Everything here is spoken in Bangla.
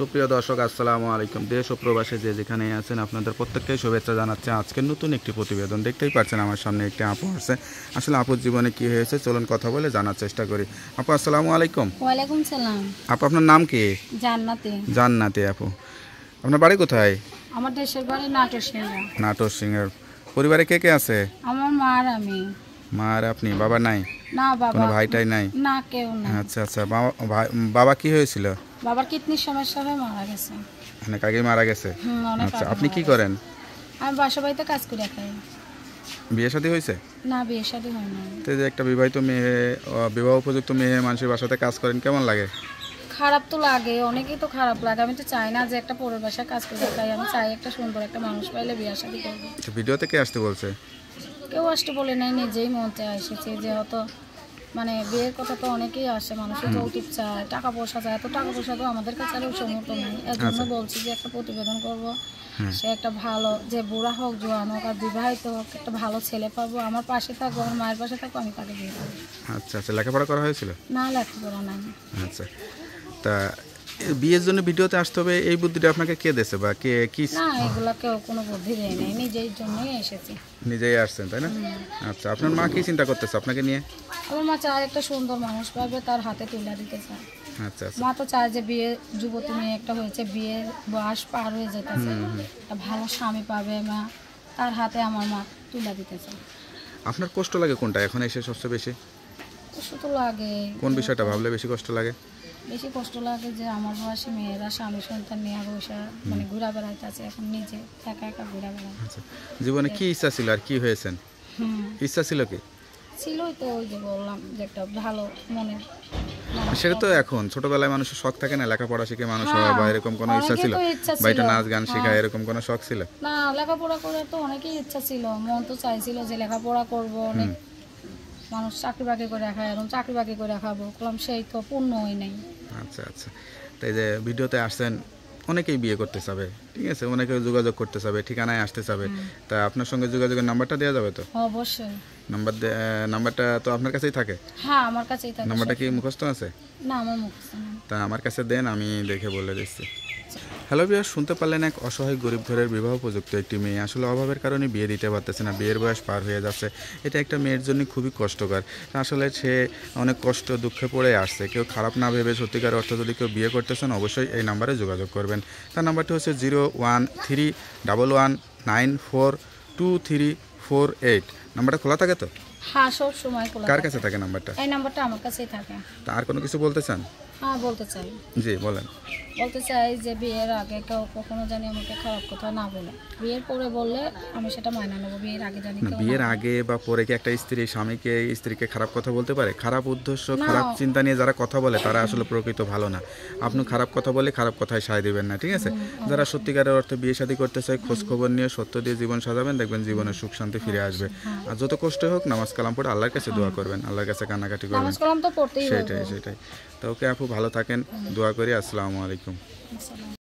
সুপ্রিয় দর্শক আসসালামু আলাইকুম দেশ ও প্রবাসে যে যেখানে আছেন আপনাদের প্রত্যেককেই শুভেচ্ছা জানাচ্ছে আজকের নতুন একটি প্রতিবেদন দেখতেই পাচ্ছেন আমার সামনে একটি আপু আছে আসলে আপুর জীবনে কি হয়েছে চলুন কথা বলে জানার চেষ্টা করি আপু আসসালামু আলাইকুম ওয়ালাইকুম সালাম আপু আপনার নাম কি জান্নাতি জান্নাতি আপু আপনার বাড়ি কোথায় আমার দেশের বাড়ি নাটোর নাটোর সিংহের পরিবারে কে কে আছে আমার মা আর আমি মা আর আপনি বাবা নাই না বাবা কোনো ভাইটাই নাই না কেউ না আচ্ছা আচ্ছা বাবা কি হয়েছিল বাবার কিডনির সমস্যা হয়ে মারা গেছে অনেক আগে মারা গেছে আচ্ছা আপনি কি করেন আমি বাসাবাড়িতে বাড়িতে কাজ করে একাই বিয়ে শাদী হয়েছে না বিয়ে শাদী হয় না তো যে একটা বিবাহিত মেয়ে বিবাহ উপযুক্ত মেয়ে মানুষের বাসাতে কাজ করেন কেমন লাগে খারাপ তো লাগে অনেকেই তো খারাপ লাগে আমি তো চাই না যে একটা পরের বাসায় কাজ করে তাই আমি চাই একটা সুন্দর একটা মানুষ পাইলে বিয়ে শাদী করবো ভিডিওতে কে আসতে বলছে কেউ আসতে বলে নাই নিজেই মনতে এসেছে যে হয়তো মানে বিয়ের কথা তো অনেকেই আসে মানুষের যৌতুক চায় টাকা পয়সা চায় এত টাকা পয়সা তো আমাদের কাছে আরও সমর্থ নেই আচ্ছা। এর জন্য বলছি যে একটা প্রতিবেদন করব সে একটা ভালো যে বুড়া হোক জোয়ান হোক আর বিবাহিত হোক একটা ভালো ছেলে পাবো আমার পাশে থাকবো আমার মায়ের পাশে থাকবো আমি তাকে বিয়ে করবো আচ্ছা আচ্ছা লেখাপড়া করা হয়েছিল না লেখাপড়া নাই আচ্ছা তা বিয়ের জন্য ভিডিওতে আসতে হবে এই বুদ্ধিটা আপনাকে কে দিয়েছে বা কে কি না এগুলা কেউ কোনো বুদ্ধি দেয় নাই নিজেই জন্যই এসেছি নিজেই আসছেন তাই না আচ্ছা আপনার মা কি চিন্তা করতেছে আপনাকে নিয়ে আমার মা চায় একটা সুন্দর মানুষ পাবে তার হাতে তুলে দিতে চায় আচ্ছা, আচ্ছা। মা তো চায় যে বিয়ে যুবতী মেয়ে একটা হয়েছে বিয়ের বয়স পার হয়ে যেতেছে একটা ভালো স্বামী পাবে মা তার হাতে আমার মা তুলে দিতে চায় আপনার কষ্ট লাগে কোনটা এখন এসে সবচেয়ে বেশি কষ্ট তো লাগে কোন বিষয়টা ভাবলে বেশি কষ্ট লাগে বেশি কষ্ট লাগে যে আমার বয়সী মেয়েরা স্বামী সন্তান নিয়ে বসা মানে ঘুরা বেড়াইতেছে এখন নিজে একা একা ঘুরা বেড়ায় আচ্ছা। জীবনে কি ইচ্ছা ছিল আর কি হয়েছেন ইচ্ছা ছিল কি ছিলই তো ওই যে বললাম যে একটা ভালো মনে সেটা তো এখন ছোটবেলায় মানুষের শখ থাকে না লেখাপড়া শিখে মানুষ হয় হ্যাঁ, বা এরকম কোনো ইচ্ছা ছিল বা এটা নাচ গান শেখা হ্যাঁ। এরকম কোনো শখ ছিল না লেখাপড়া করার তো অনেকই ইচ্ছা ছিল মন তো চাইছিল যে লেখাপড়া করবো অনেক মানুষ চাকরি বাকরি করে রাখা এখন চাকরি বাকরি করে খাবো বললাম সেই তো পূর্ণ হয় নাই আচ্ছা আচ্ছা তাই যে ভিডিওতে আসছেন অনেকেই বিয়ে করতে চাবে ঠিক আছে অনেকে যোগাযোগ করতে চাবে ঠিকানায় আসতে চাবে তা আপনার সঙ্গে যোগাযোগের নাম্বারটা দেওয়া যাবে তো অবশ্যই নাম্বার নাম্বারটা তো আপনার কাছেই থাকে হ্যাঁ আমার কাছেই থাকে নাম্বারটা কি মুখস্থ আছে না আমার মুখস্থ তা আমার কাছে দেন আমি দেখে বলে দিচ্ছি হ্যালো বিয়ার শুনতে পারলেন এক অসহায় গরিব ঘরের বিবাহ প্রযুক্ত একটি মেয়ে আসলে অভাবের কারণে বিয়ে দিতে পারতেছে না বিয়ের বয়স পার হয়ে যাচ্ছে এটা একটা মেয়ের জন্য খুবই কষ্টকর আসলে সে অনেক কষ্ট দুঃখে পড়ে আসছে কেউ খারাপ না ভেবে সত্যিকার অর্থ যদি কেউ বিয়ে করতেছেন অবশ্যই এই নাম্বারে যোগাযোগ করবেন তার নাম্বারটি হচ্ছে zero one three double one nine four two three four eight নাম্বারটা খোলা থাকে তো হ্যাঁ সব সময় কার কাছে থাকে নাম্বারটা এই নাম্বারটা আমার কাছেই থাকে আর কোনো কিছু বলতে চান হ্যাঁ বলতে চাই জি বলেন বলতে চাই যে বিয়ের আগে কেউ কখনো জানি আমাকে খারাপ কথা না বলে বিয়ের পরে বললে আমি সেটা নেবো বিয়ের আগে জানি বিয়ের আগে বা পরে কি একটা স্ত্রী স্বামীকে স্ত্রীকে খারাপ কথা বলতে পারে খারাপ উদ্দেশ্য খারাপ চিন্তা নিয়ে যারা কথা বলে তারা আসলে প্রকৃত ভালো না আপনি খারাপ কথা বলে খারাপ কথায় সায় দেবেন না ঠিক আছে যারা সত্যিকারের অর্থে বিয়ে শাদী করতে চায় খোঁজ খবর নিয়ে সত্য দিয়ে জীবন সাজাবেন দেখবেন জীবনে সুখ শান্তি ফিরে হ্যাঁ, আসবে হ্যাঁ। আর যত কষ্ট হোক নামাজ কালাম পড়ে আল্লাহর কাছে হ্যাঁ। দোয়া করবেন আল্লাহর কাছে কান্নাকাটি করবেন সেটাই সেটাই তো ওকে আপু খুব ভালো থাকেন দোয়া করি আসসালামু আলাইকুম